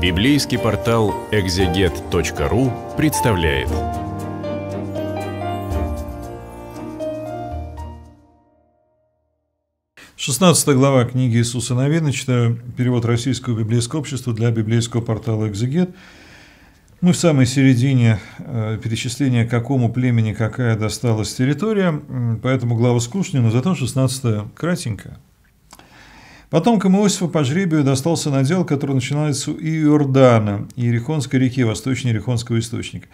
Библейский портал экзегет.ру представляет. Шестнадцатая глава книги Иисуса Новина, читаю перевод Российского библейского общества для библейского портала «Экзегет». Мы в самой середине э, перечисления, какому племени какая досталась территория, поэтому глава скучная, но зато 16 кратенькая. Потомкам Иосифа по жребию достался надел, который начинается у Иордана, Иерихонской реки, восточнее Иерихонского источника.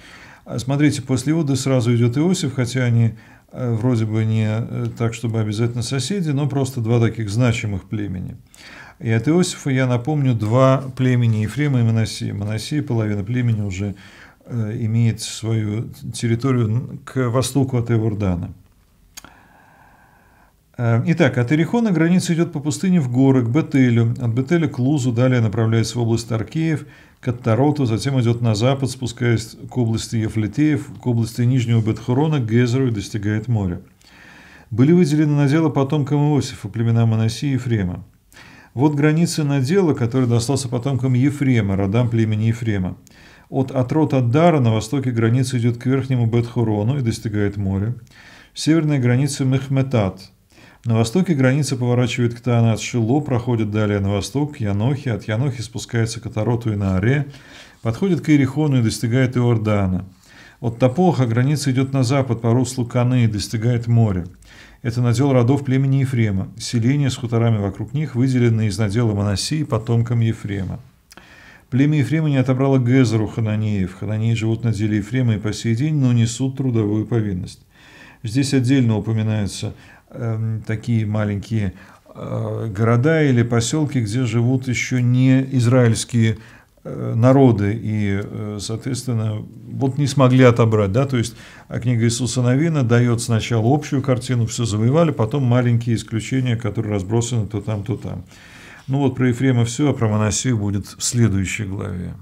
А смотрите, после Иуды сразу идет Иосиф, хотя они э, вроде бы не э, так, чтобы обязательно соседи, но просто два таких значимых племени. И от Иосифа я напомню два племени Ефрема и Моносии. Моносия, половина племени уже э, имеет свою территорию к востоку от Иордана. Эм, итак, от Ирихона граница идет по пустыне в горы, к Бетелю, от Бетеля к Лузу, далее направляется в область Аркеев, к Аттароту, затем идет на запад, спускаясь к области Ефлетеев, к области Нижнего Бетхорона, к Гезеру и достигает моря. Были выделены на дело потомкам Иосифа, племена Манасии и Ефрема. Вот границы надела, который достался потомкам Ефрема, родам племени Ефрема. От Атрота Дара на востоке граница идет к верхнему Бетхурону и достигает моря. Северная граница Мехметат – на востоке граница поворачивает к Тана от Шило, проходит далее на восток, к Янохе, от Янохи спускается к Атароту и на Аре, подходит к Иерихону и достигает Иордана. От Тапоха граница идет на запад по руслу Каны и достигает моря. Это надел родов племени Ефрема. Селения с хуторами вокруг них выделены из надела Моносии потомкам Ефрема. Племя Ефрема не отобрало Гезеру хананеев. Хананеи живут на деле Ефрема и по сей день, но несут трудовую повинность. Здесь отдельно упоминаются Эм, такие маленькие э, города или поселки, где живут еще не израильские э, народы и, э, соответственно, вот не смогли отобрать, да, то есть а книга Иисуса Новина дает сначала общую картину, все завоевали, потом маленькие исключения, которые разбросаны то там, то там. Ну вот про Ефрема все, а про Моносею будет в следующей главе.